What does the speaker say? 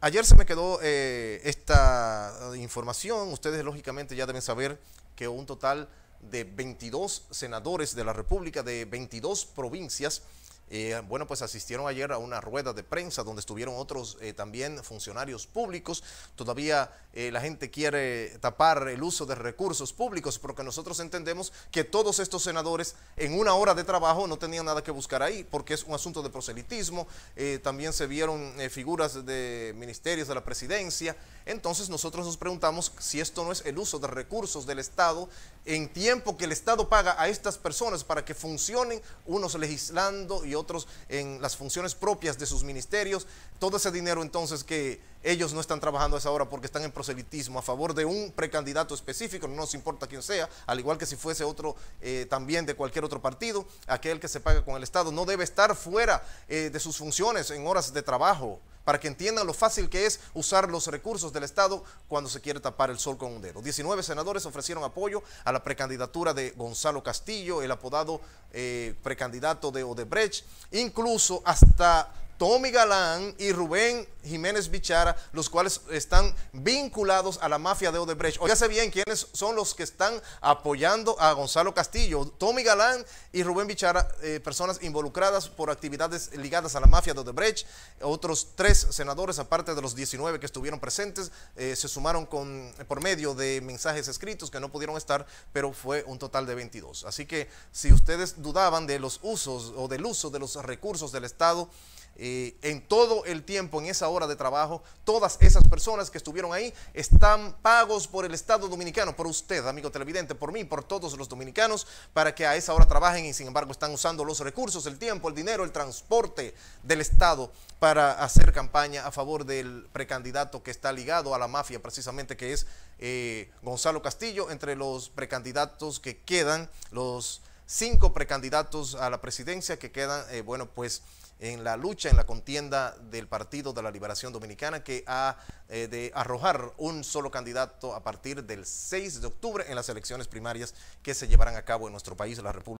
Ayer se me quedó eh, esta información. Ustedes lógicamente ya deben saber que un total de 22 senadores de la República, de 22 provincias, eh, bueno, pues asistieron ayer a una rueda de prensa donde estuvieron otros eh, también funcionarios públicos. Todavía eh, la gente quiere tapar el uso de recursos públicos porque nosotros entendemos que todos estos senadores en una hora de trabajo no tenían nada que buscar ahí porque es un asunto de proselitismo. también se vieron figuras de ministerios de la presidencia. Entonces nosotros nos preguntamos si esto no es el uso de recursos del Estado en tiempo que el Estado paga a estas personas para que funcionen unos legislando y otros en las funciones propias de sus ministerios. Todo ese dinero entonces que ellos no están trabajando a esa hora porque están en proselitismo a favor de un precandidato específico, no nos importa quién sea, al igual que si fuese otro eh, también de cualquier otro partido, aquel que se paga con el Estado no debe estar fuera eh, de sus funciones en horas de trabajo para que entiendan lo fácil que es usar los recursos del Estado cuando se quiere tapar el sol con un dedo. 19 senadores ofrecieron apoyo a la precandidatura de Gonzalo Castillo, el apodado eh, precandidato de Odebrecht, incluso hasta Tommy Galán y Rubén Jiménez Bichara, los cuales están vinculados a la mafia de Odebrecht. sé bien quiénes son los que están apoyando a Gonzalo Castillo, Tommy Galán y Rubén Bichara, eh, personas involucradas por actividades ligadas a la mafia de Odebrecht. Otros tres senadores, aparte de los 19 que estuvieron presentes, eh, se sumaron con, por medio de mensajes escritos que no pudieron estar, pero fue un total de 22. Así que si ustedes dudaban de los usos o del uso de los recursos del Estado, eh, en todo el tiempo, en esa hora, hora de trabajo. Todas esas personas que estuvieron ahí están pagos por el Estado Dominicano, por usted, amigo televidente, por mí, por todos los dominicanos, para que a esa hora trabajen y sin embargo están usando los recursos, el tiempo, el dinero, el transporte del Estado para hacer campaña a favor del precandidato que está ligado a la mafia, precisamente que es eh, Gonzalo Castillo, entre los precandidatos que quedan, los cinco precandidatos a la presidencia que quedan, eh, bueno, pues en la lucha, en la contienda del Partido de la Liberación Dominicana que ha eh, de arrojar un solo candidato a partir del 6 de octubre en las elecciones primarias que se llevarán a cabo en nuestro país, la República.